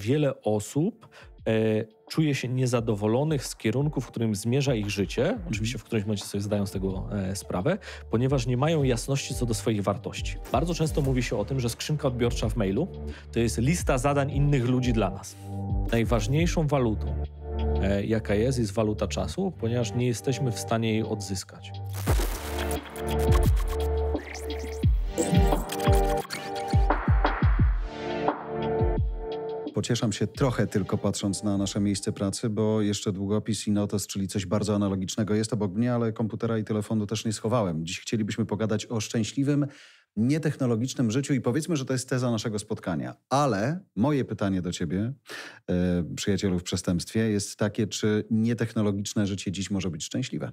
wiele osób e, czuje się niezadowolonych z kierunku, w którym zmierza ich życie. Mhm. Oczywiście w którymś momencie sobie zdają z tego e, sprawę, ponieważ nie mają jasności co do swoich wartości. Bardzo często mówi się o tym, że skrzynka odbiorcza w mailu to jest lista zadań innych ludzi dla nas. Najważniejszą walutą, e, jaka jest, jest waluta czasu, ponieważ nie jesteśmy w stanie jej odzyskać. pocieszam się trochę tylko patrząc na nasze miejsce pracy, bo jeszcze długopis i notes, czyli coś bardzo analogicznego jest obok mnie, ale komputera i telefonu też nie schowałem. Dziś chcielibyśmy pogadać o szczęśliwym, nietechnologicznym życiu i powiedzmy, że to jest teza naszego spotkania. Ale moje pytanie do ciebie, e, przyjacielu w przestępstwie, jest takie, czy nietechnologiczne życie dziś może być szczęśliwe?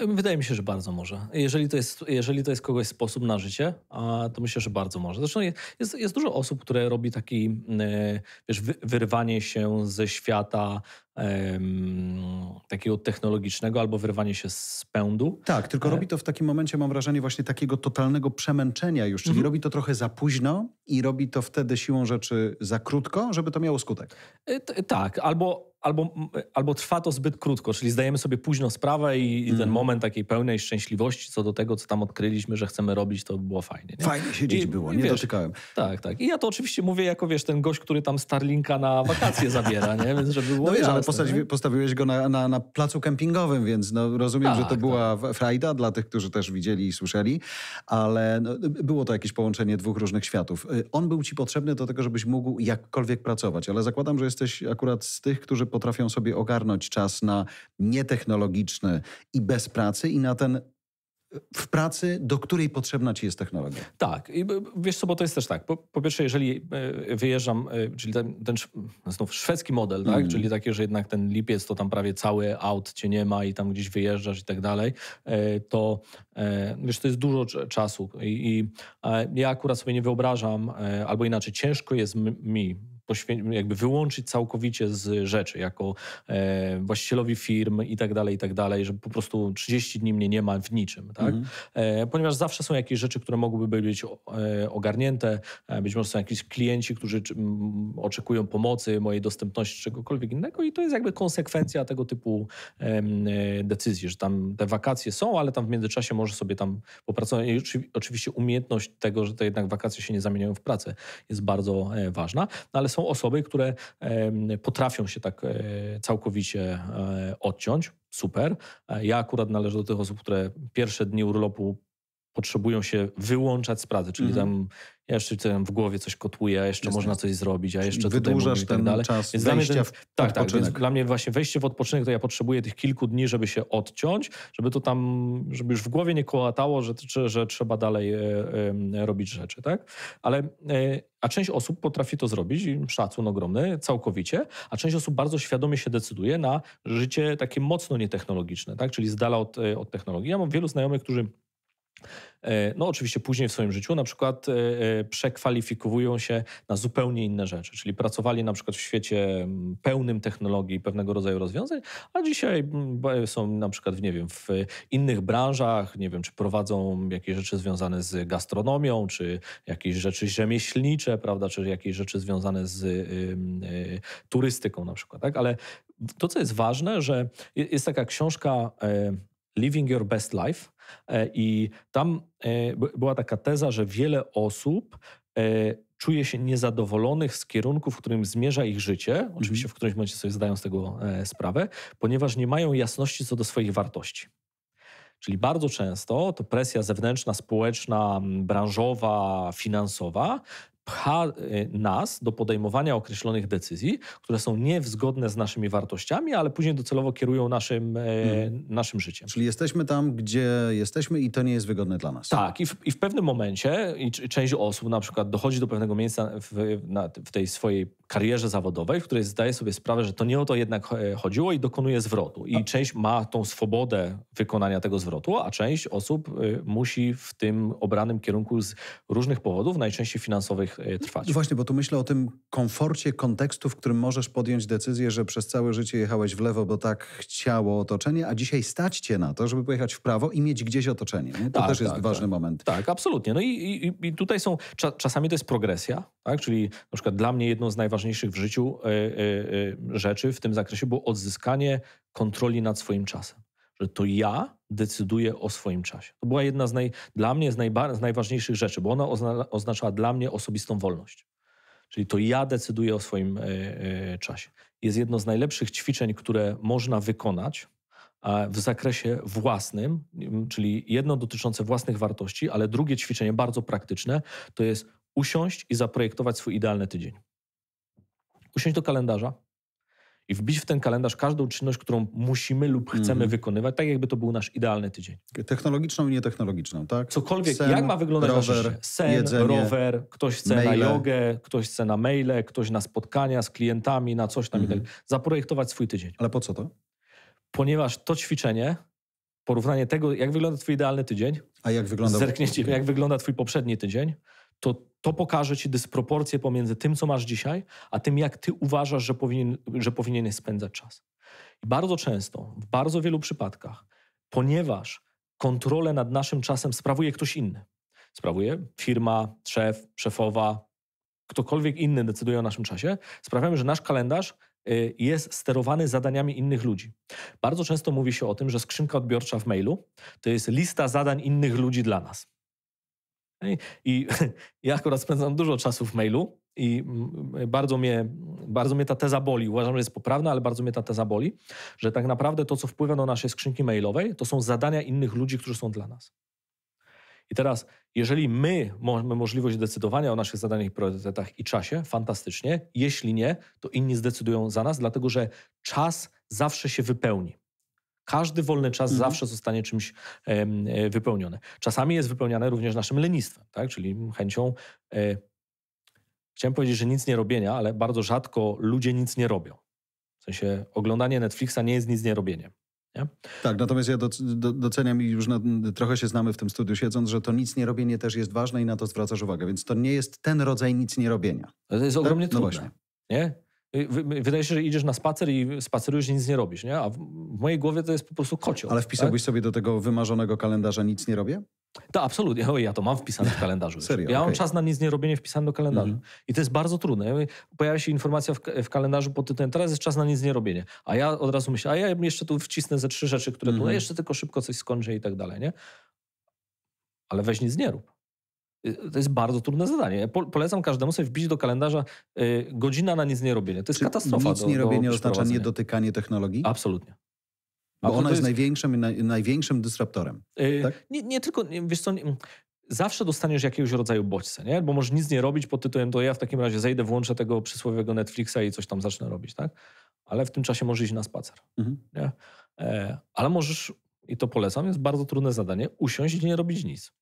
Wydaje mi się, że bardzo może. Jeżeli to jest, jeżeli to jest kogoś sposób na życie, to myślę, że bardzo może. Zresztą jest, jest dużo osób, które robi taki e, wiesz, wyrwanie się ze świata takiego technologicznego albo wyrwanie się z pędu. Tak, tylko e. robi to w takim momencie, mam wrażenie, właśnie takiego totalnego przemęczenia już, czyli mhm. robi to trochę za późno i robi to wtedy siłą rzeczy za krótko, żeby to miało skutek. E, tak, albo albo, albo trwa to zbyt krótko, czyli zdajemy sobie późno sprawę i, i ten mhm. moment takiej pełnej szczęśliwości co do tego, co tam odkryliśmy, że chcemy robić, to było fajnie. Nie? Fajnie siedzieć I, było, nie wiesz, dotykałem. Tak, tak. I ja to oczywiście mówię jako, wiesz, ten gość, który tam Starlinka na wakacje zabiera, nie? Więc żeby było No wiesz, jasne, ale postawi, postawiłeś go na, na, na, placu kempingowym, więc no, rozumiem, tak, że to tak. była tak. frajda dla tych, którzy też widzieli i słyszeli, ale no, było to jakieś połączenie dwóch różnych światów. Y, on był ci potrzebny do tego, żebyś mógł jakkolwiek pracować, ale zakładam, że jesteś akurat z tych, którzy potrafią sobie ogarnąć czas na nietechnologiczny i bez pracy i na ten w pracy, do której potrzebna ci jest technologia. Tak, i wiesz co, bo to jest też tak. Po, po pierwsze, jeżeli e, wyjeżdżam, e, czyli ten, ten znów szwedzki model, tak? Mm. czyli takie, że jednak ten lipiec to tam prawie cały aut cię nie ma i tam gdzieś wyjeżdżasz i tak dalej, e, to wiesz, to jest dużo czasu i, i ja akurat sobie nie wyobrażam, albo inaczej ciężko jest mi jakby wyłączyć całkowicie z rzeczy, jako e, właścicielowi firm i tak dalej, i tak dalej, że po prostu 30 dni mnie nie ma w niczym, tak? Mhm. E, ponieważ zawsze są jakieś rzeczy, które mogłyby być e, ogarnięte, e, być może są jakieś klienci, którzy m, oczekują pomocy, mojej dostępności, czegokolwiek innego i to jest jakby konsekwencja tego typu e, decyzji, że tam te wakacje są, ale tam w międzyczasie może sobie tam popracować. I oczywiście umiejętność tego, że te jednak wakacje się nie zamieniają w pracę jest bardzo e, ważna, no ale są są osoby, które potrafią się tak e, całkowicie e, odciąć. Super. E, ja akurat należę do tych osób, które pierwsze dni urlopu potrzebują się wyłączać z pracy, czyli mhm. tam ja jeszcze tam w głowie coś kotuje, a jeszcze Jest można coś zrobić, a jeszcze Wydłużasz tutaj mówię, tak ten tak czas więc wejścia w tak, tak, więc dla mnie właśnie wejście w odpoczynek to ja potrzebuję tych kilku dni, żeby się odciąć, żeby to tam, żeby już w głowie nie kołatało, że, że, że trzeba dalej e, e, robić rzeczy, tak? Ale, e, a część osób potrafi to zrobić, szacun ogromny, całkowicie, a część osób bardzo świadomie się decyduje na życie takie mocno nietechnologiczne, tak? Czyli z dala od, e, od technologii. Ja mam wielu znajomych, którzy E, no, oczywiście później w swoim życiu na przykład e, e, przekwalifikowują się na zupełnie inne rzeczy, czyli pracowali na przykład w świecie pełnym technologii i pewnego rodzaju rozwiązań, a dzisiaj są na przykład w, nie wiem, w innych branżach, nie wiem, czy prowadzą jakieś rzeczy związane z gastronomią, czy jakieś rzeczy rzemieślnicze, prawda, czy jakieś rzeczy związane z y, y, turystyką na przykład, tak? Ale to, co jest ważne, że jest taka książka Living Your Best Life, E, I tam e, była taka teza, że wiele osób e, czuje się niezadowolonych z kierunku, w którym zmierza ich życie. Oczywiście mhm. w którymś momencie sobie zdają z tego sprawę, ponieważ nie mają jasności co do swoich wartości. Czyli bardzo często to presja zewnętrzna, społeczna, branżowa, finansowa pcha y, nas do podejmowania określonych decyzji, które są niewzgodne z naszymi wartościami, ale później docelowo kierują naszym, e, mhm. naszym życiem. Czyli jesteśmy tam, gdzie jesteśmy i to nie jest wygodne dla nas. Tak, i w, i w pewnym momencie i część osób na przykład dochodzi do pewnego miejsca w, na, w tej swojej karierze zawodowej, w której zdaje sobie sprawę, że to nie o to jednak e, chodziło i dokonuje zwrotu. I a. Tak. część ma tą swobodę wykonania tego zwrotu, a część osób y, musi w tym obranym kierunku z różnych powodów, najczęściej finansowych, Y, trwać. No właśnie, bo tu myślę o tym komforcie kontekstu, w którym możesz podjąć decyzję, że przez całe życie jechałeś w lewo, bo tak chciało otoczenie, a dzisiaj stać cię na to, żeby pojechać w prawo i mieć gdzieś otoczenie. Nie? To tak, też jest tak, ważny tak. moment. Tak, absolutnie. No i, i, i tutaj są, cza, czasami to jest progresja, tak? czyli na przykład dla mnie jedną z najważniejszych w życiu y, y, y, rzeczy w tym zakresie było odzyskanie kontroli nad swoim czasem że to ja decyduję o swoim czasie. To była jedna z naj, dla mnie z, najba, z najważniejszych rzeczy, bo ona ozna, oznaczała dla mnie osobistą wolność. Czyli to ja decyduję o swoim y, y, czasie. Jest jedno z najlepszych ćwiczeń, które można wykonać w zakresie własnym, czyli jedno dotyczące własnych wartości, ale drugie ćwiczenie bardzo praktyczne to jest usiąść i zaprojektować swój idealny tydzień. Usiąść do kalendarza, i wbić w ten kalendarz każdą czynność, którą musimy lub chcemy mhm. wykonywać, tak jakby to był nasz idealny tydzień. Technologiczną i nietechnologiczną, tak? Cokolwiek, Sen, jak ma wyglądać rower, Sen, jedzenie, rower, ktoś chce maile. na jogę, ktoś chce na maile, ktoś na spotkania z klientami, na coś tam mm i tak. Mhm. Zaprojektować swój tydzień. Ale po co to? Ponieważ to ćwiczenie porównanie tego, jak wygląda twój idealny tydzień, a jak wygląda... zerknięcie, jak wygląda twój poprzedni tydzień, to to pokaże ci dysproporcję pomiędzy tym, co masz dzisiaj, a tym, jak ty uważasz, że, powinien, że powinieneś spędzać czas. I bardzo często, w bardzo wielu przypadkach, ponieważ kontrolę nad naszym czasem sprawuje ktoś inny, sprawuje firma, szef, szefowa, ktokolwiek inny decyduje o naszym czasie, sprawiamy, że nasz kalendarz y, jest sterowany zadaniami innych ludzi. Bardzo często mówi się o tym, że skrzynka odbiorcza w mailu to jest lista zadań innych ludzi dla nas. I ja akurat spędzam dużo czasu w mailu i bardzo mnie, bardzo mnie ta teza boli. Uważam, że jest poprawna, ale bardzo mnie ta teza boli, że tak naprawdę to, co wpływa na nasze skrzynki mailowej, to są zadania innych ludzi, którzy są dla nas. I teraz, jeżeli my mamy możliwość decydowania o naszych zadaniach, priorytetach i czasie, fantastycznie. Jeśli nie, to inni zdecydują za nas, dlatego że czas zawsze się wypełni. Każdy wolny czas mhm. zawsze zostanie czymś e, wypełniony. Czasami jest wypełniane również naszym lenistwem, tak? czyli chęcią. E, chciałem powiedzieć, że nic nie robienia, ale bardzo rzadko ludzie nic nie robią. W sensie oglądanie Netflixa nie jest nic nie robieniem. Nie? Tak, natomiast ja doceniam i już na, trochę się znamy w tym studiu siedząc, że to nic nie robienie też jest ważne i na to zwracasz uwagę, więc to nie jest ten rodzaj nic nie robienia. To jest ogromnie tak? No trudne. No właśnie. Nie? Y, wydaje się, że idziesz na spacer i spacerujesz i nic nie robisz, nie? A w mojej głowie to jest po prostu kocioł. Ale wpisałbyś tak? sobie do tego wymarzonego kalendarza nic nie robię? To absolutnie. O, ja to mam wpisane w kalendarzu. Serio? Ja okay. mam czas na nic nie robienie wpisane do kalendarza. Mm -hmm. I to jest bardzo trudne. Pojawia się informacja w, w, kalendarzu pod tytułem teraz jest czas na nic nie robienie. A ja od razu myślę, a ja jeszcze tu wcisnę ze trzy rzeczy, które mm -hmm. tu, no mhm. jeszcze tylko szybko coś skończę i tak dalej, nie? Ale weź nic nie rób. Y, to jest bardzo trudne zadanie. Ja polecam każdemu sobie wbić do kalendarza y, godzina na nic nie robienie. To jest Czy katastrofa. Nic nie robienie oznacza nie dotykanie technologii? Absolutnie. Bo ona jest, jest... największym, największym dysruptorem. Yy, tak? nie, nie tylko, wiesz co, nie, zawsze dostaniesz jakiegoś rodzaju bodźce, nie? Bo możesz nic nie robić pod tytułem, to ja w takim razie zejdę, włączę tego przysłowiowego Netflixa i coś tam zacznę robić, tak? Ale w tym czasie możesz iść na spacer, mhm. nie? E, ale możesz, i to polecam, jest bardzo trudne zadanie, usiąść i nie robić nic.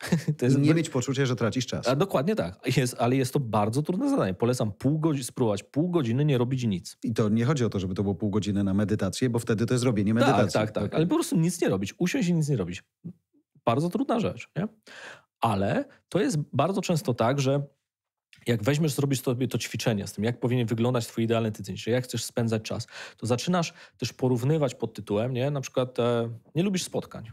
To jest I nie mieć poczucia, że tracisz czas. A dokładnie tak, jest, ale jest to bardzo trudne zadanie. Polecam pół godziny, spróbować pół godziny nie robić nic. I to nie chodzi o to, żeby to było pół godziny na medytację, bo wtedy to jest robienie tak, medytacji. Tak, tak, tak. Ale po prostu nic nie robić, usiąść i nic nie robić. Bardzo trudna rzecz, nie? Ale to jest bardzo często tak, że jak weźmiesz, zrobisz sobie to ćwiczenie z tym, jak powinien wyglądać twój idealny tydzień, czy jak chcesz spędzać czas, to zaczynasz też porównywać pod tytułem, nie? Na przykład e, nie lubisz spotkań.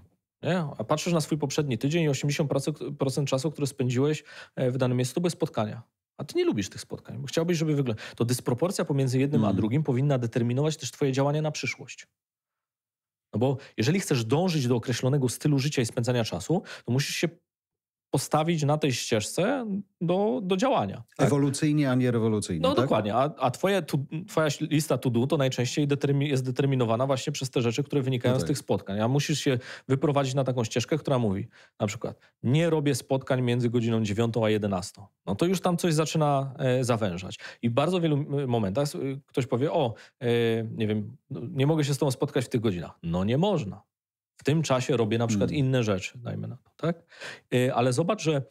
Nie? A patrzysz na swój poprzedni tydzień i 80% czasu, który spędziłeś e, w danym miejscu, to były spotkania. A ty nie lubisz tych spotkań, bo chciałbyś, żeby wyglądał. To dysproporcja pomiędzy jednym mm. a drugim powinna determinować też twoje działania na przyszłość. No bo jeżeli chcesz dążyć do określonego stylu życia i spędzania czasu, to musisz się postawić na tej ścieżce do, do działania. Tak? Ewolucyjnie, a nie rewolucyjnie. No tak? dokładnie, a, a twoje tu, twoja lista to do to najczęściej determin, jest determinowana właśnie przez te rzeczy, które wynikają no tak. z tych spotkań. A musisz się wyprowadzić na taką ścieżkę, która mówi na przykład nie robię spotkań między godziną 9 a 11. No to już tam coś zaczyna e, zawężać. I w bardzo wielu momentach ktoś powie, o, e, nie wiem, no, nie mogę się z tobą spotkać w tych godzinach. No nie można w tym czasie robię na przykład hmm. inne rzeczy, dajmy na to, tak? Y, ale zobacz, że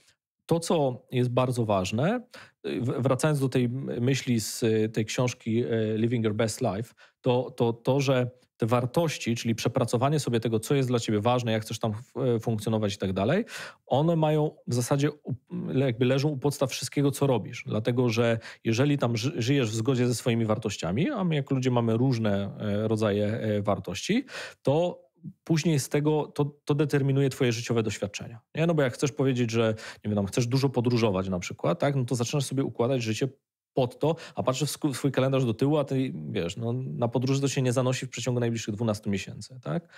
to, co jest bardzo ważne, y, wracając do tej myśli z y, tej książki Living Your Best Life, to to, to że te wartości, czyli przepracowanie sobie tego, co jest dla ciebie ważne, jak chcesz tam funkcjonować i tak dalej, one mają w zasadzie, jakby leżą u podstaw wszystkiego, co robisz. Dlatego, że jeżeli tam żyjesz w zgodzie ze swoimi wartościami, a my jak ludzie mamy różne rodzaje wartości, to później z tego to, to determinuje twoje życiowe doświadczenia. Nie? No bo jak chcesz powiedzieć, że nie wiem, chcesz dużo podróżować na przykład, tak? no to zaczynasz sobie układać życie pod to, a patrzę w swój kalendarz do tyłu, a ty wiesz, no, na podróży to się nie zanosi w przeciągu najbliższych 12 miesięcy. Tak?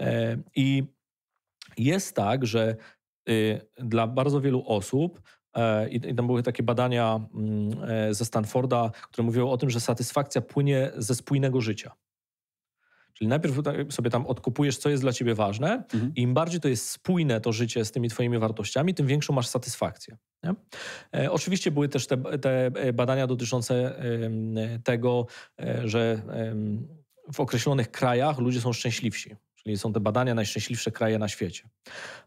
E, I jest tak, że y, dla bardzo wielu osób e, i, tam były takie badania mm, e, ze Stanforda, które mówiły o tym, że satysfakcja płynie ze spójnego życia. Czyli najpierw sobie tam odkupujesz, co jest dla ciebie ważne mhm. i im bardziej to jest spójne to życie z tymi twoimi wartościami, tym większą masz satysfakcję. E, oczywiście były też te, te e, badania dotyczące y, tego, y, że y, w określonych krajach ludzie są szczęśliwsi. Czyli są te badania najszczęśliwsze kraje na świecie.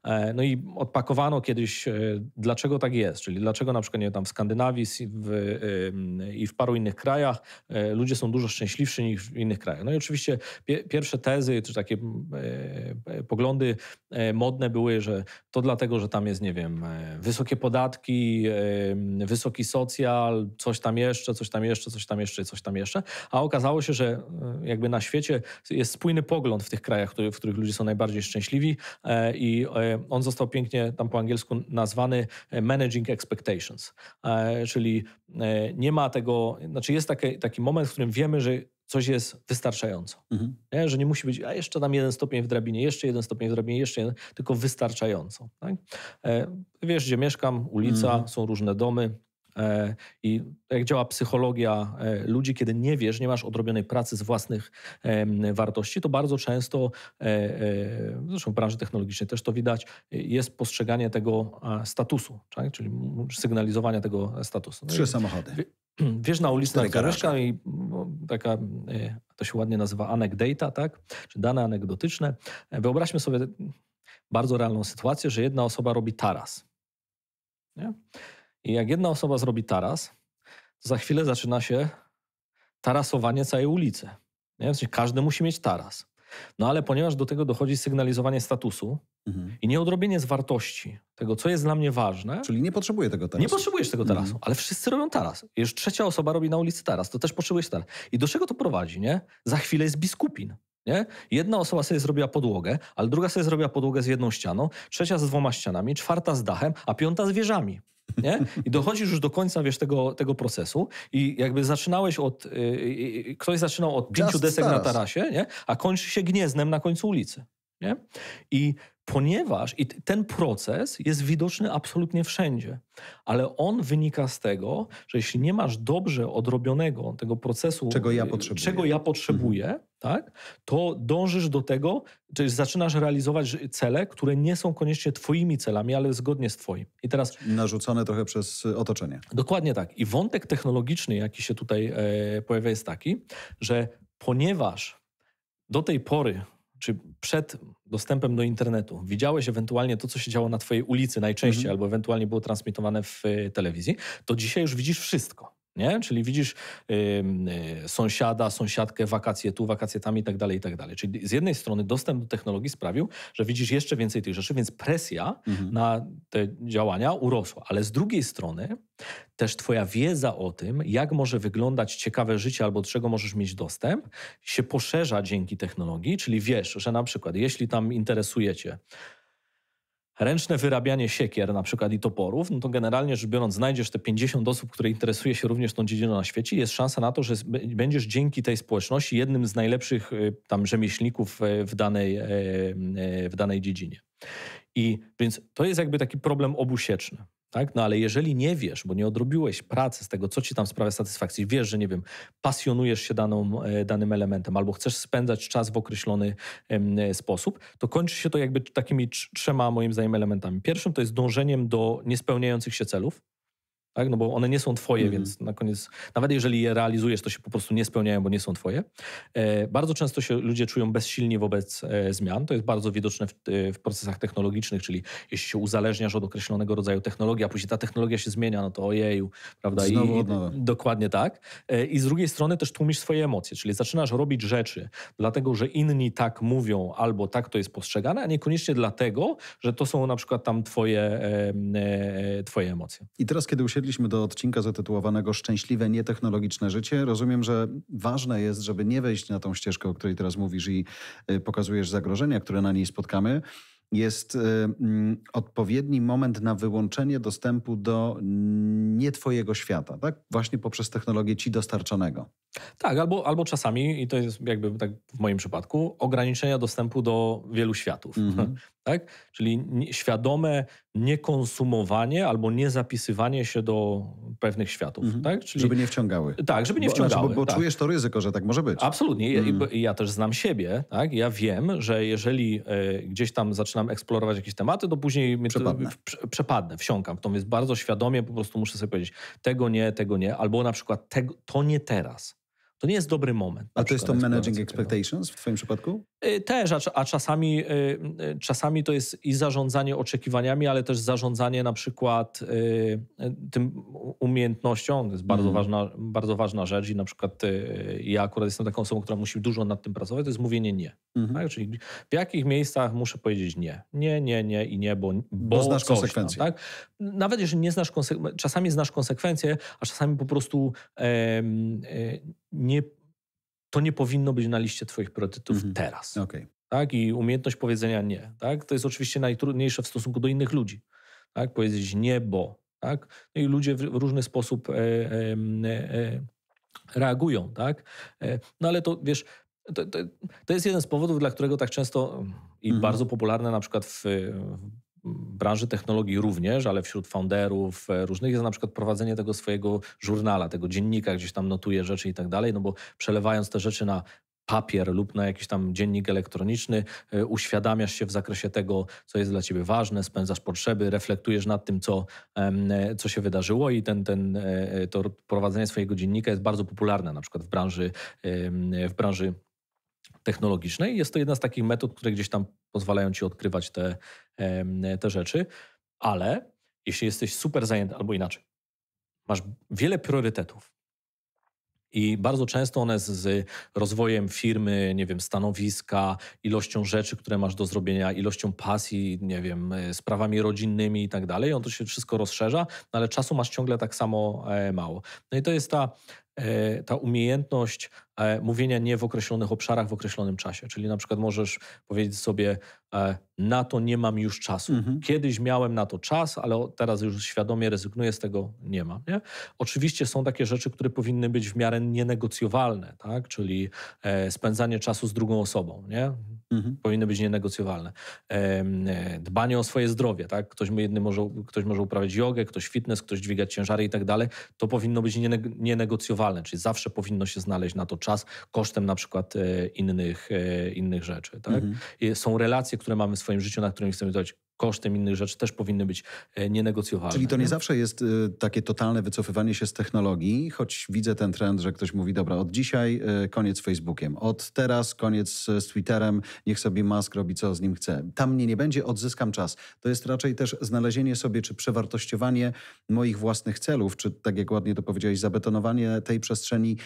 E, no i odpakowano kiedyś, e, dlaczego tak jest, czyli dlaczego na przykład nie, tam w Skandynawii w, i w paru innych krajach e, ludzie są dużo szczęśliwsi niż w innych krajach. No i oczywiście pie, pierwsze tezy, czy takie poglądy modne były, że to dlatego, że tam jest, nie wiem, wysokie podatki, wysoki socjal, coś tam jeszcze, coś tam jeszcze, coś tam jeszcze, coś tam jeszcze. A okazało się, że jakby na świecie jest spójny pogląd w tych krajach, które w których ludzie są najbardziej szczęśliwi e, i e, on został pięknie tam po angielsku nazwany e, managing expectations, czyli nie ma tego, znaczy jest taki, taki moment, w którym wiemy, że coś jest wystarczająco. Mhm. Nie? Że nie musi być, a jeszcze tam jeden stopień w drabinie, jeszcze jeden stopień w drabinie, jeszcze jeden, tylko wystarczająco. Tak? Wiesz, gdzie mieszkam, ulica, mhm. są różne domy, E, i jak działa psychologia e, ludzi, kiedy nie wiesz, nie masz odrobionej pracy z własnych wartości, to bardzo często, e, zresztą w branży technologicznej też to widać, jest postrzeganie tego statusu, tak? czyli sygnalizowania tego statusu. No Trzy samochody. Wiesz na ulicy na i no, taka, to się ładnie nazywa anegdata, tak? czy dane anegdotyczne. Wyobraźmy sobie bardzo realną sytuację, że jedna osoba robi taras. Nie? I jak jedna osoba zrobi taras, to za chwilę zaczyna się tarasowanie całej ulicy. Nie? W sensie każdy musi mieć taras. No ale ponieważ do tego dochodzi sygnalizowanie statusu mhm. i nieodrobienie z wartości tego, co jest dla mnie ważne. Czyli nie potrzebuję tego tarasu. Nie potrzebujesz tego tarasu, mhm. ale wszyscy robią taras. Już trzecia osoba robi na ulicy taras, to też potrzebujesz taras. I do czego to prowadzi, nie? Za chwilę jest biskupin. Nie? Jedna osoba sobie zrobiła podłogę, ale druga sobie zrobiła podłogę z jedną ścianą, trzecia z dwoma ścianami, czwarta z dachem, a piąta z wieżami. Nie? I dochodzisz już do końca, wiesz, tego, tego procesu i jakby zaczynałeś od, yy, ktoś zaczynał od pięciu Just desek na tarasie, nie? a kończy się gniezdem na końcu ulicy. Nie? I ponieważ i ten proces jest widoczny absolutnie wszędzie, ale on wynika z tego, że jeśli nie masz dobrze odrobionego tego procesu, czego ja y, potrzebuję, czego ja potrzebuję mhm tak, to dążysz do tego, czyli zaczynasz realizować cele, które nie są koniecznie twoimi celami, ale zgodnie z twoim. I teraz... Narzucone trochę przez otoczenie. Dokładnie tak. I wątek technologiczny, jaki się tutaj e, pojawia, jest taki, że ponieważ do tej pory czy przed dostępem do internetu widziałeś ewentualnie to, co się działo na Twojej ulicy najczęściej, mhm. albo ewentualnie było transmitowane w e, telewizji, to dzisiaj już widzisz wszystko. Nie? Czyli widzisz yy, yy, sąsiada, sąsiadkę, wakacje tu, wakacje tam i tak dalej, i tak dalej. Czyli z jednej strony dostęp do technologii sprawił, że widzisz jeszcze więcej tych rzeczy, więc presja mhm. na te działania urosła. Ale z drugiej strony też twoja wiedza o tym, jak może wyglądać ciekawe życie albo do czego możesz mieć dostęp, się poszerza dzięki technologii, czyli wiesz, że na przykład jeśli tam interesujecie ręczne wyrabianie siekier na przykład i toporów, no to generalnie rzecz biorąc znajdziesz te 50 osób, które interesuje się również tą dziedziną na świecie jest szansa na to, że będziesz dzięki tej społeczności jednym z najlepszych y, tam rzemieślników y, w danej, y, w danej dziedzinie. I więc to jest jakby taki problem obusieczny. Tak? No ale jeżeli nie wiesz, bo nie odrobiłeś pracy z tego, co ci tam sprawia satysfakcji, wiesz, że nie wiem, pasjonujesz się daną, e, danym elementem albo chcesz spędzać czas w określony e, sposób, to kończy się to jakby takimi trzema moim zdaniem elementami. Pierwszym to jest dążeniem do niespełniających się celów, tak? no bo one nie są twoje, mhm. więc na koniec, nawet jeżeli je realizujesz, to się po prostu nie spełniają, bo nie są twoje. E, bardzo często się ludzie czują bezsilni wobec e, zmian. To jest bardzo widoczne w, e, w, procesach technologicznych, czyli jeśli się uzależniasz od określonego rodzaju technologii, a później ta technologia się zmienia, no to ojeju, prawda? Znowu I, i dokładnie tak. E, I z drugiej strony też tłumisz swoje emocje, czyli zaczynasz robić rzeczy, dlatego że inni tak mówią albo tak to jest postrzegane, a niekoniecznie dlatego, że to są na przykład tam twoje, e, twoje emocje. I teraz, kiedy usiedlisz przywykliśmy do odcinka zatytułowanego Szczęśliwe, nietechnologiczne życie. Rozumiem, że ważne jest, żeby nie wejść na tą ścieżkę, o której teraz mówisz i y, pokazujesz zagrożenia, które na niej spotkamy jest y, mm, odpowiedni moment na wyłączenie dostępu do nie Twojego świata, tak? Właśnie poprzez technologię Ci dostarczanego. Tak, albo, albo czasami, i to jest jakby tak w moim przypadku, ograniczenia dostępu do wielu światów. Mhm. Tak? Czyli świadome niekonsumowanie albo niezapisywanie się do pewnych światów. Mhm. Tak? Czyli, żeby nie wciągały. Tak, żeby nie bo, wciągały. Znaczy, bo, bo tak. czujesz to ryzyko, że tak może być. Absolutnie. Mhm. Ja, też znam siebie. Tak? Ja wiem, że jeżeli y, gdzieś tam zaczynam eksplorować jakieś tematy, to później przepadnę. T, przepadnę, wsiąkam. To jest bardzo świadomie, po prostu muszę sobie powiedzieć tego nie, tego nie, albo na przykład tego, to nie teraz to nie jest dobry moment. A to jest to managing no. expectations w Twoim przypadku? Y, też, a, a, czasami, y, y, czasami to jest i zarządzanie oczekiwaniami, ale też zarządzanie na przykład tym umiejętnością. To jest bardzo, mm. ważna, bardzo ważna rzecz i na przykład ja akurat jestem taką osobą, która musi dużo nad tym pracować, to jest mówienie nie. Mm. Tak? Czyli w jakich miejscach muszę powiedzieć nie. Nie, nie, nie i nie, bo, bo, bo znasz coś, konsekwencje. Tam, tak? Nawet jeżeli nie znasz konsekwencji, czasami znasz konsekwencje, a czasami po prostu... E, e, nie, to nie powinno być na liście Twoich priorytetów mhm. teraz. Okay. Tak? I umiejętność powiedzenia nie. Tak? To jest oczywiście najtrudniejsze w stosunku do innych ludzi. Tak? Powiedzieć nie, bo. Tak? No i ludzie w różny sposób e, e, e, reagują. Tak? E, no ale to wiesz, to, to, to, jest jeden z powodów, dla którego tak często i mhm. bardzo popularne na przykład w, w branży technologii również, ale wśród founderów e, różnych jest na przykład prowadzenie tego swojego żurnala, tego dziennika, gdzieś tam notuje rzeczy i tak dalej, no bo przelewając te rzeczy na papier lub na jakiś tam dziennik elektroniczny, e, uświadamiasz się w zakresie tego, co jest dla ciebie ważne, spędzasz potrzeby, reflektujesz nad tym, co, e, co się wydarzyło i ten, ten, to prowadzenie swojego dziennika jest bardzo popularne na przykład w branży, w branży technologicznej. Jest to jedna z takich metod, które gdzieś tam pozwalają ci odkrywać te, te rzeczy, ale jeśli jesteś super zajęty, albo inaczej, masz wiele priorytetów. I bardzo często one z, z rozwojem firmy, nie wiem, stanowiska, ilością rzeczy, które masz do zrobienia, ilością pasji, nie wiem, e, sprawami rodzinnymi i tak dalej, on to się wszystko rozszerza, no ale czasu masz ciągle tak samo e, mało. No i to jest ta, e, ta umiejętność E, mówienia nie w określonych obszarach w określonym czasie. Czyli na przykład możesz powiedzieć sobie, E, na to nie mam już czasu. Mhm. Kiedyś miałem na to czas, ale teraz już świadomie rezygnuję z tego, nie mam. Nie? Oczywiście są takie rzeczy, które powinny być w miarę nienegocjowalne, tak? czyli e, spędzanie czasu z drugą osobą. Nie? Mhm. Powinny być nienegocjowalne. E, dbanie o swoje zdrowie, tak? Ktoś, jedny może, ktoś może uprawiać jogę, ktoś fitness, ktoś dźwigać ciężary i tak dalej. To powinno być nienegocjowalne, czyli zawsze powinno się znaleźć na to czas kosztem na przykład innych, innych rzeczy. Tak? Mhm. Są relacje, które mamy w swoim życiu, na którym chcemy dać kosztem innych rzeczy też powinny być e, nienegocjowalne. Czyli to nie, nie, zawsze jest e, takie totalne wycofywanie się z technologii, choć widzę ten trend, że ktoś mówi, dobra, od dzisiaj e, koniec z Facebookiem, od teraz koniec z Twitterem, niech sobie Musk robi, co z nim chce. Tam mnie nie będzie, odzyskam czas. To jest raczej też znalezienie sobie, czy przewartościowanie moich własnych celów, czy tak jak ładnie to powiedziałeś, zabetonowanie tej przestrzeni,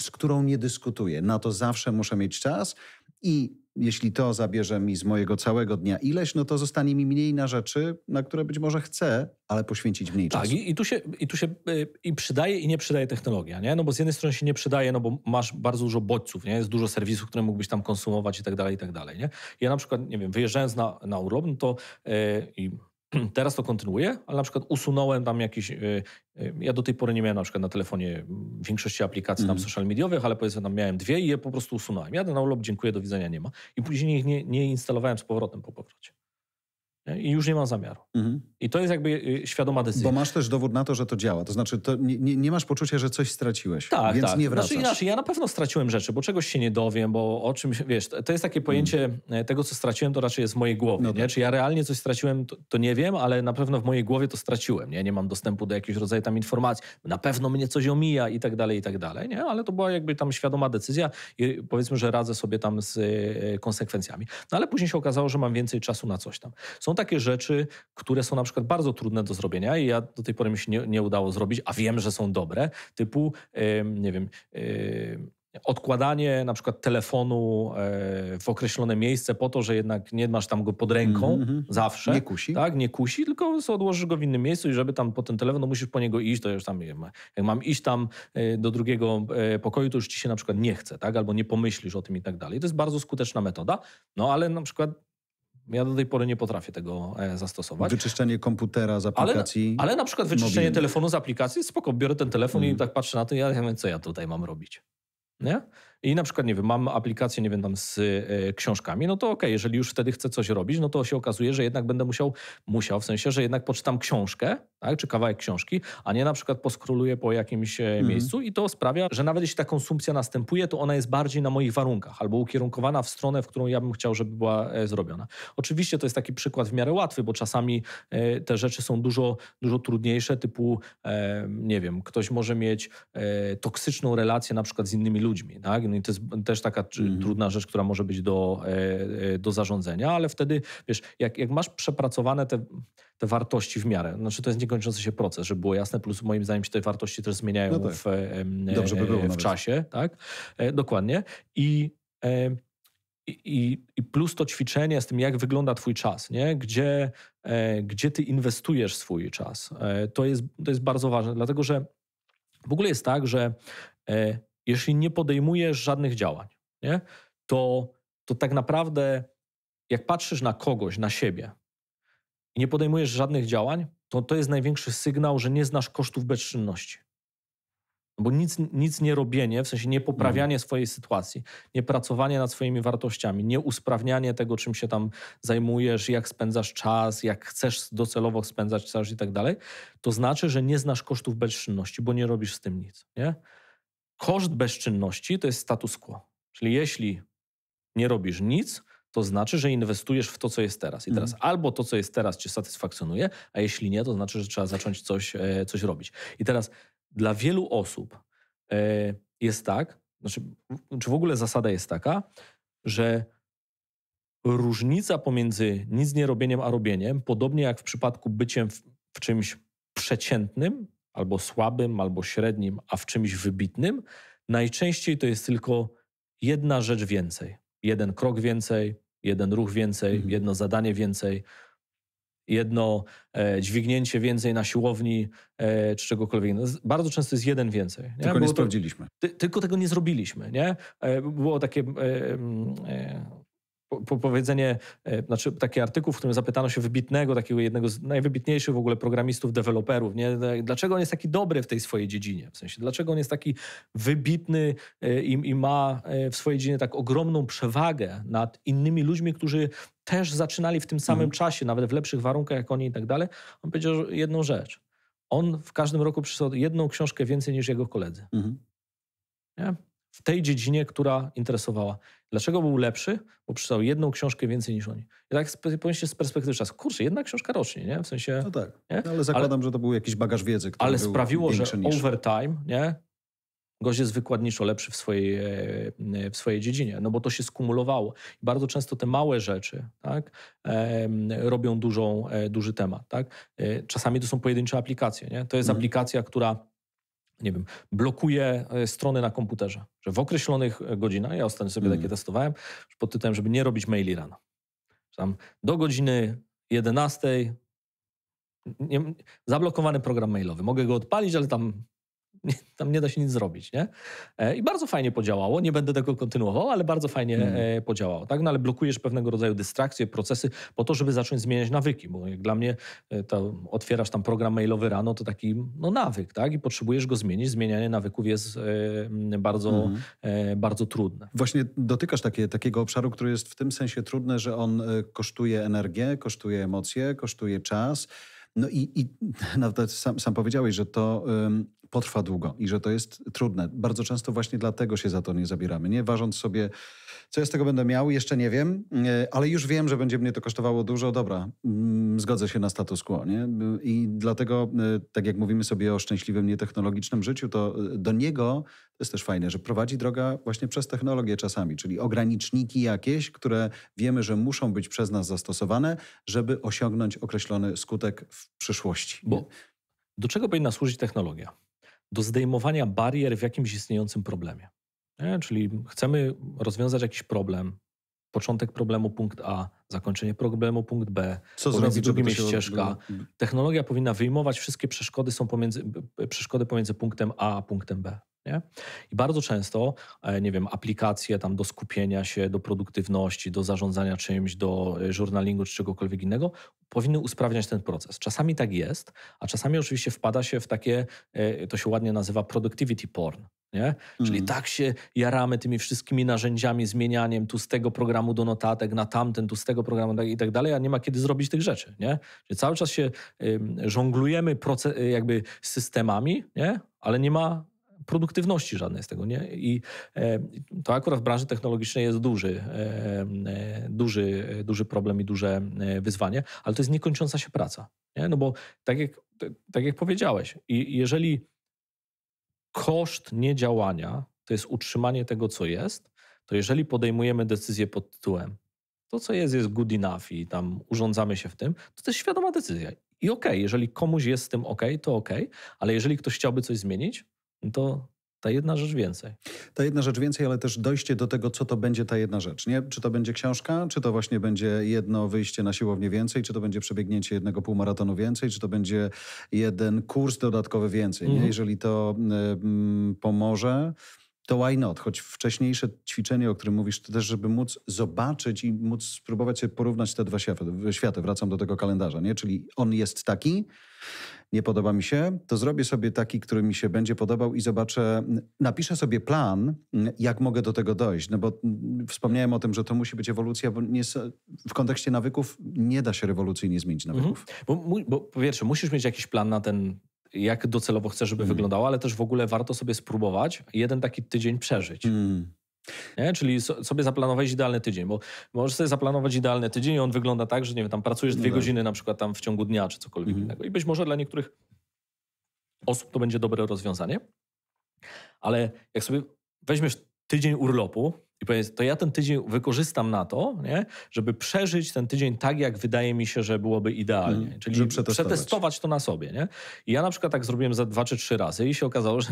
z którą nie dyskutuję. Na to zawsze muszę mieć czas i jeśli to zabierze mi z mojego całego dnia ileś, no to zostanie mi mniej na rzeczy, na które być może chcę, ale poświęcić mniej tak, czasu. Tak, i, i, tu się, i tu się y, i przydaje i nie przydaje technologia, nie? No bo z jednej strony się nie przydaje, no bo masz bardzo dużo bodźców, nie? Jest dużo serwisów, które mógłbyś tam konsumować i tak dalej, i tak dalej, nie? Ja na przykład, nie wiem, wyjeżdżając na, na urlop, no to y, i Teraz to kontynuuję, ale na przykład usunąłem tam jakieś. Y, y, ja do tej pory nie miałem na przykład na telefonie mm, większości aplikacji mm. tam mhm. social mediowych, ale powiedzmy tam miałem dwie i je po prostu usunąłem. Jadę na urlop, dziękuję, do widzenia, nie ma. I później ich nie, nie instalowałem z powrotem po powrocie i już nie mam zamiaru. Mhm. I to jest jakby y, świadoma decyzja. Bo masz też dowód na to, że to działa. To znaczy, to nie, nie masz poczucia, że coś straciłeś, tak, więc tak. nie znaczy wracasz. Znaczy inaczej, ja na pewno straciłem rzeczy, bo czegoś się nie dowiem, bo o czymś, wiesz, to jest takie pojęcie mhm. tego, co straciłem, to raczej jest w mojej głowie, no nie? Tak. Czy ja realnie coś straciłem, to, to, nie wiem, ale na pewno w mojej głowie to straciłem, nie? Nie mam dostępu do jakiegoś rodzaju tam informacji, na pewno mnie coś omija i tak dalej, i tak dalej, nie? Ale to była jakby tam świadoma decyzja i powiedzmy, że radzę sobie tam z e, konsekwencjami. No ale później się okazało, że mam więcej czasu na coś tam. Są takie rzeczy, które są na przykład bardzo trudne do zrobienia i ja do tej pory mi się nie, nie udało zrobić, a wiem, że są dobre, typu, yy, nie wiem, yy, odkładanie na przykład telefonu e, w określone miejsce po to, że jednak nie masz tam go pod ręką mm -hmm. zawsze. Nie kusi. Tak, nie kusi, tylko odłożysz go w innym miejscu i żeby tam po ten telefon, no musisz po niego iść, to już tam, jak mam iść tam e, do drugiego e, pokoju, to już ci się na przykład nie chce, tak, albo nie pomyślisz o tym i tak dalej. To jest bardzo skuteczna metoda, no ale na przykład ja do tej pory nie potrafię tego e, zastosować. Wyczyszczenie komputera z aplikacji. Ale, ale na przykład wyczyszczenie telefonu z aplikacji, spoko, biorę ten telefon mm. i tak patrzę na to i ja wiem, co ja tutaj mam robić. Nie? i na przykład, nie wiem, mam aplikację, nie wiem, tam z y, książkami, no to okej, okay, jeżeli już wtedy chcę coś robić, no to się okazuje, że jednak będę musiał, musiał, w sensie, że jednak poczytam książkę, tak, czy kawałek książki, a nie na przykład poskroluję po jakimś e, mhm. miejscu i to sprawia, że nawet jeśli ta konsumpcja następuje, to ona jest bardziej na moich warunkach albo ukierunkowana w stronę, w którą ja bym chciał, żeby była e, zrobiona. Oczywiście to jest taki przykład w miarę łatwy, bo czasami e, te rzeczy są dużo, dużo trudniejsze, typu, e, nie wiem, ktoś może mieć e, toksyczną relację na przykład z innymi ludźmi, tak, i to jest też taka mhm. trudna rzecz, która może być do, e, e, do zarządzenia, ale wtedy, wiesz, jak, jak masz przepracowane te, te wartości w miarę, znaczy to jest niekończący się proces, żeby było jasne, plus moim zdaniem się te wartości też zmieniają no tak. w, e, by było, w czasie, tak? Dokładnie. I i, i, plus to ćwiczenie z tym, jak wygląda Twój czas, nie? Gdzie, e, gdzie Ty inwestujesz swój czas. E, to, jest, to jest bardzo ważne, dlatego że w ogóle jest tak, że e, jeśli nie podejmujesz żadnych działań, nie? To, to tak naprawdę, jak patrzysz na kogoś, na siebie i nie podejmujesz żadnych działań, to to jest największy sygnał, że nie znasz kosztów bezczynności. No bo nic, nic nie robienie, w sensie nie mhm. poprawianie swojej sytuacji, nie pracowanie nad swoimi wartościami, nie usprawnianie tego, czym się tam zajmujesz, jak spędzasz czas, jak chcesz docelowo spędzać czas i tak dalej, to znaczy, że nie znasz kosztów bezczynności, bo nie robisz z tym nic. Nie? Koszt bezczynności to jest status quo. Czyli jeśli nie robisz nic, to znaczy, że inwestujesz w to, co jest teraz. I teraz mhm. albo to, co jest teraz, cię satysfakcjonuje, a jeśli nie, to znaczy, że trzeba zacząć coś, e, coś robić. I teraz dla wielu osób e, jest tak, znaczy, czy w ogóle zasada jest taka, że różnica pomiędzy nic nie robieniem a robieniem, podobnie jak w przypadku byciem w, w czymś przeciętnym, albo słabym, albo średnim, a w czymś wybitnym, najczęściej to jest tylko jedna rzecz więcej. Jeden krok więcej, jeden ruch więcej, mhm. jedno zadanie więcej, jedno e, dźwignięcie więcej na siłowni e, czy czegokolwiek. No, bardzo często jest jeden więcej. Nie? Tylko Było nie sprawdziliśmy. To, ty, tylko tego nie zrobiliśmy. Nie? E, było takie e, e, powiedzenie, e, znaczy taki artykuł, w którym zapytano się wybitnego, takiego jednego z najwybitniejszych w ogóle programistów, deweloperów, nie? dlaczego on jest taki dobry w tej swojej dziedzinie, w sensie dlaczego on jest taki wybitny e, i, i ma e, w swojej dziedzinie tak ogromną przewagę nad innymi ludźmi, którzy też zaczynali w tym samym mhm. czasie, nawet w lepszych warunkach jak oni i tak dalej. On powiedział jedną rzecz. On w każdym roku przysłał jedną książkę więcej niż jego koledzy. Mhm. Nie? w tej dziedzinie, która interesowała. Dlaczego był lepszy? Bo przeczytał jedną książkę więcej niż oni. I tak pomyślcie z perspektywy czasu. Kurczę, jedna książka rocznie, nie? W sensie... No tak, nie? No, ale zakładam, ale, że to był jakiś bagaż wiedzy, który Ale sprawiło, że niż... overtime, nie? Gość jest wykładniczo lepszy w swojej, e, e, w swojej dziedzinie, no bo to się skumulowało. I bardzo często te małe rzeczy tak, robią dużą, e, duży temat. Tak? Czasami to są pojedyncze aplikacje. Nie? To jest mhm. aplikacja, która nie wiem, blokuje e, strony na komputerze. Że w określonych e, godzinach, ja ostatnio sobie mm. takie testowałem, pod tytułem, żeby nie robić maili rano. Tam do godziny 11 nie, zablokowany program mailowy. Mogę go odpalić, ale tam tam nie da się nic zrobić, nie? E, I bardzo fajnie podziałało, nie będę tego kontynuował, ale bardzo fajnie hmm. podziałało, tak? No ale blokujesz pewnego rodzaju dystrakcje, procesy po to, żeby zacząć zmieniać nawyki, bo jak dla mnie e, to otwierasz tam program mailowy rano, to taki no nawyk, tak? I potrzebujesz go zmienić, zmienianie nawyków jest bardzo, mhm. bardzo trudne. Właśnie dotykasz takie, takiego obszaru, który jest w tym sensie trudny, że on kosztuje energię, kosztuje emocje, kosztuje czas, no i, i nawet sam, sam, powiedziałeś, że to potrwa długo i że to jest trudne. Bardzo często właśnie dlatego się za to nie zabieramy, nie ważąc sobie, co ja z tego będę miał, jeszcze nie wiem, e, ale już wiem, że będzie mnie to kosztowało dużo, dobra, mm, zgodzę się na status quo, nie? I dlatego, e, tak jak mówimy sobie o szczęśliwym, nietechnologicznym życiu, to e, do niego to jest też fajne, że prowadzi droga właśnie przez technologię czasami, czyli ograniczniki jakieś, które wiemy, że muszą być przez nas zastosowane, żeby osiągnąć określony skutek w przyszłości. Bo do czego powinna służyć technologia? do zdejmowania barier w jakimś istniejącym problemie. Nie? Czyli chcemy rozwiązać jakiś problem, początek problemu punkt A, zakończenie problemu punkt B, Co zrobić drugim ścieżka. Technologia powinna wyjmować wszystkie przeszkody, są pomiędzy, przeszkody pomiędzy punktem A a punktem B. Nie? I bardzo często, e, nie wiem, aplikacje tam do skupienia się, do produktywności, do zarządzania czymś, do e, journalingu czy czegokolwiek innego, powinny usprawniać ten proces. Czasami tak jest, a czasami oczywiście wpada się w takie, e, to się ładnie nazywa productivity porn. Nie? Czyli mm. tak się jaramy tymi wszystkimi narzędziami, zmienianiem tu z tego programu do notatek na tamten, tu z tego programu tak i tak dalej, a nie ma kiedy zrobić tych rzeczy. Nie? Czyli cały czas się y, żonglujemy proces, jakby systemami, nie? ale nie ma produktywności żadnej z tego, nie? I e, to akurat w branży technologicznej jest duży, e, e, duży, duży problem i duże wyzwanie, ale to jest niekończąca się praca, nie? No bo tak jak, tak, tak jak powiedziałeś, jeżeli koszt niedziałania to jest utrzymanie tego, co jest, to jeżeli podejmujemy decyzję pod tytułem to, co jest, jest good enough i tam urządzamy się w tym, to to jest świadoma decyzja. I okej, okay, jeżeli komuś jest z tym okej, okay, to okej, okay, ale jeżeli ktoś chciałby coś zmienić, to ta jedna rzecz więcej. Ta jedna rzecz więcej, ale też dojście do tego, co to będzie ta jedna rzecz. Nie? Czy to będzie książka, czy to właśnie będzie jedno wyjście na siłownię więcej, czy to będzie przebiegnięcie jednego półmaratonu więcej, czy to będzie jeden kurs dodatkowy więcej. Nie? Mhm. Jeżeli to y, mm, pomoże to why not? Choć wcześniejsze ćwiczenie, o którym mówisz, to też, żeby móc zobaczyć i móc spróbować się porównać te dwa światy. Wracam do tego kalendarza, nie? Czyli on jest taki, nie podoba mi się, to zrobię sobie taki, który mi się będzie podobał i zobaczę, napiszę sobie plan, jak mogę do tego dojść. No bo mm, wspomniałem o tym, że to musi być ewolucja, bo nie, w kontekście nawyków nie da się rewolucyjnie zmienić nawyków. Mhm. Bo, bo po pierwsze, musisz mieć jakiś plan na ten jak docelowo chcę, żeby mm. wyglądało, ale też w ogóle warto sobie spróbować jeden taki tydzień przeżyć. Mm. Nie? Czyli so, sobie zaplanować idealny tydzień, bo możesz sobie zaplanować idealny tydzień i on wygląda tak, że nie wiem, tam pracujesz dwie no tak. godziny na przykład tam w ciągu dnia czy cokolwiek mm. innego. I być może dla niektórych osób to będzie dobre rozwiązanie, ale jak sobie weźmiesz tydzień urlopu, i powiedz, to ja ten tydzień wykorzystam na to, nie? żeby przeżyć ten tydzień tak, jak wydaje mi się, że byłoby idealnie. Mhm. czyli przetestować. przetestować. to na sobie. Nie? I ja na przykład tak zrobiłem za dwa czy trzy razy i się okazało, że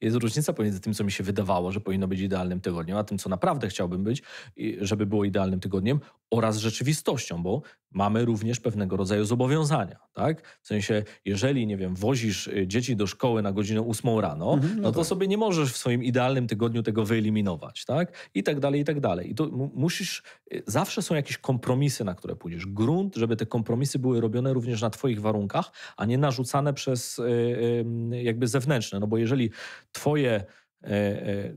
jest różnica pomiędzy tym, co mi się wydawało, że powinno być idealnym tygodniem, a tym, co naprawdę chciałbym być, żeby było idealnym tygodniem, oraz rzeczywistością, bo mamy również pewnego rodzaju zobowiązania, tak? W sensie, jeżeli, nie wiem, wozisz y, dzieci do szkoły na godzinę ósmą rano, mhm, no, no, to tak. sobie nie możesz w swoim idealnym tygodniu tego wyeliminować, tak? I tak dalej, i tak dalej. I to musisz, y, zawsze są jakieś kompromisy, na które pójdziesz. Grunt, żeby te kompromisy były robione również na twoich warunkach, a nie narzucane przez y, jakby zewnętrzne, no bo jeżeli twoje e, e,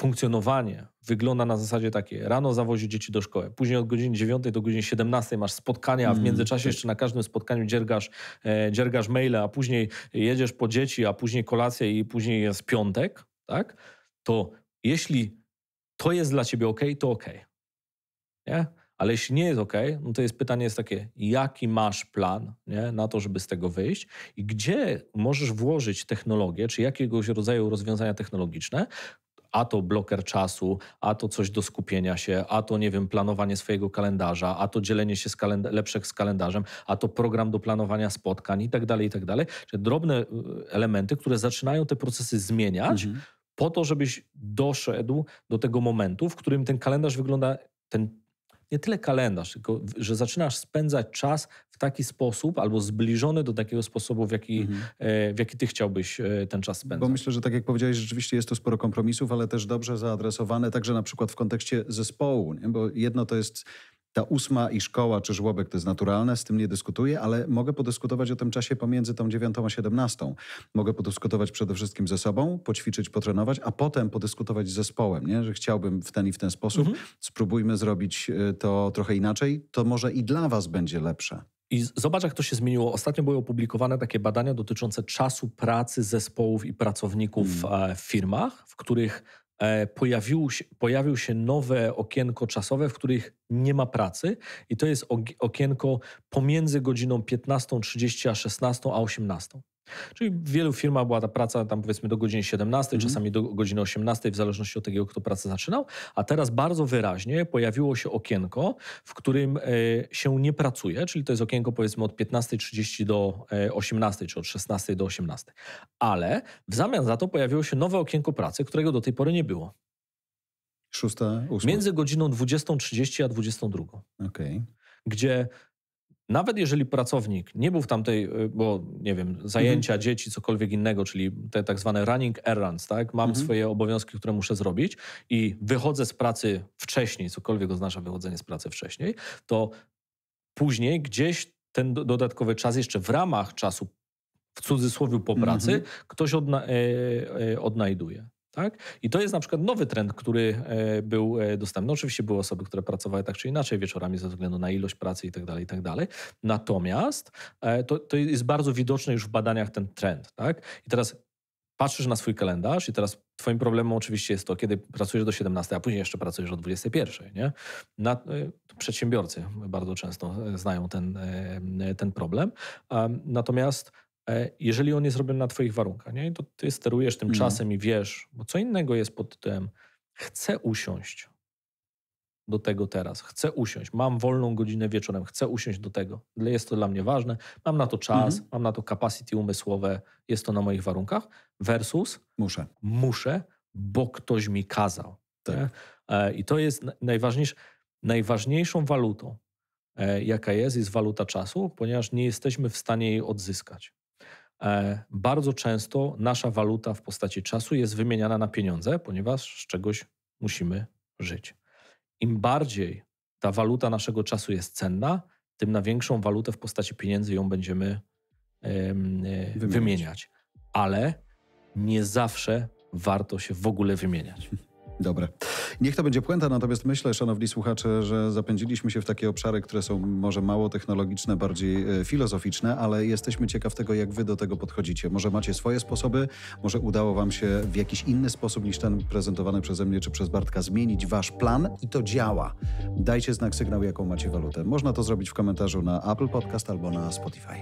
funkcjonowanie wygląda na zasadzie takie, rano zawozi dzieci do szkoły, później od godziny 9 do godziny 17 masz spotkania, a w mm, międzyczasie tak. jeszcze na każdym spotkaniu dziergasz, e, dziergasz maile, a później jedziesz po dzieci, a później kolacja i później jest piątek, tak? To jeśli to jest dla ciebie ok, to ok. Nie? Ale jeśli nie jest ok, no to jest pytanie jest takie, jaki masz plan nie, na to, żeby z tego wyjść i gdzie możesz włożyć technologię, czy jakiegoś rodzaju rozwiązania technologiczne, a to bloker czasu, a to coś do skupienia się, a to, nie wiem, planowanie swojego kalendarza, a to dzielenie się z kalend- lepszych z kalendarzem, a to program do planowania spotkań i tak dalej, i tak dalej. Czyli drobne y, elementy, które zaczynają te procesy zmieniać mhm. po to, żebyś doszedł do tego momentu, w którym ten kalendarz wygląda, ten nie tyle kalendarz, tylko że zaczynasz spędzać czas w taki sposób albo zbliżony do takiego sposobu, w jaki, mhm. E, w jaki ty chciałbyś e, ten czas spędzać. Bo myślę, że tak jak powiedziałeś, rzeczywiście jest to sporo kompromisów, ale też dobrze zaadresowane także na przykład w kontekście zespołu, nie? bo jedno to jest ta ósma i szkoła czy żłobek to jest naturalne, z tym nie dyskutuję, ale mogę podyskutować o tym czasie pomiędzy tą dziewiątą a siedemnastą. Mogę podyskutować przede wszystkim ze sobą, poćwiczyć, potrenować, a potem podyskutować z zespołem, nie? że chciałbym w ten i w ten sposób. Mhm. Spróbujmy zrobić e, to trochę inaczej. To może i dla was będzie lepsze. I zobacz, jak to się zmieniło. Ostatnio były opublikowane takie badania dotyczące czasu pracy zespołów i pracowników mm. e, w firmach, w których E, pojawił się, pojawił się nowe okienko czasowe, w których nie ma pracy i to jest okienko pomiędzy godziną 15.30 a 16.00 a 18.00. Czyli w wielu firmach była ta praca tam powiedzmy do godziny 17, mhm. czasami do godziny 18, w zależności od tego, kto pracę zaczynał, a teraz bardzo wyraźnie pojawiło się okienko, w którym e, się nie pracuje, czyli to jest okienko powiedzmy od 15.30 do 18, e, czy od 16 do 18. Ale w zamian za to pojawiło się nowe okienko pracy, którego do tej pory nie było. Szósta, Między godziną 20.30 a 22. Okej. Okay. Gdzie nawet jeżeli pracownik nie był w tamtej, y, bo nie wiem, zajęcia, mhm. dzieci, cokolwiek innego, czyli te tak zwane running errands, tak? Mam mhm. swoje obowiązki, które muszę zrobić i wychodzę z pracy wcześniej, cokolwiek oznacza wychodzenie z pracy wcześniej, to później gdzieś ten dodatkowy czas jeszcze w ramach czasu w cudzysłowie po pracy, mhm. ktoś odna, e, e, odnajduje. Tak? I to jest na przykład nowy trend, który e, był e, dostępny. No, oczywiście były osoby, które pracowały tak czy inaczej wieczorami ze względu na ilość pracy itd. Tak itd. Tak natomiast e, to, to jest bardzo widoczny już w badaniach ten trend. Tak? I teraz patrzysz na swój kalendarz i teraz twoim problemem oczywiście jest to, kiedy pracujesz do 17, a później jeszcze pracujesz o 21. Nie? Na, przedsiębiorcy bardzo często znają ten, ten problem. Natomiast E, jeżeli on jest robiony na Twoich warunkach, nie? to Ty sterujesz tym mhm. czasem i wiesz, bo co innego jest pod tytułem chcę usiąść do tego teraz, chcę usiąść, mam wolną godzinę wieczorem, chcę usiąść do tego, jest to dla mnie ważne, mam na to czas, mhm. mam na to capacity umysłowe, jest to na moich warunkach, versus muszę, muszę bo ktoś mi kazał. Tak. E, I to jest najważniejsze, najważniejszą walutą, e, jaka jest, jest waluta czasu, ponieważ nie jesteśmy w stanie jej odzyskać. E, bardzo często nasza waluta w postaci czasu jest wymieniana na pieniądze, ponieważ z czegoś musimy żyć. Im bardziej ta waluta naszego czasu jest cenna, tym na większą walutę w postaci pieniędzy ją będziemy e, wymieniać. wymieniać. Ale nie zawsze warto się w ogóle wymieniać. Dobre. Niech to będzie puenta, natomiast myślę, szanowni słuchacze, że zapędziliśmy się w takie obszary, które są może mało technologiczne, bardziej e, filozoficzne, ale jesteśmy ciekaw tego, jak wy do tego podchodzicie. Może macie swoje sposoby, może udało wam się w jakiś inny sposób niż ten prezentowany przeze mnie czy przez Bartka zmienić wasz plan i to działa. Dajcie znak sygnał, jaką macie walutę. Można to zrobić w komentarzu na Apple Podcast albo na Spotify.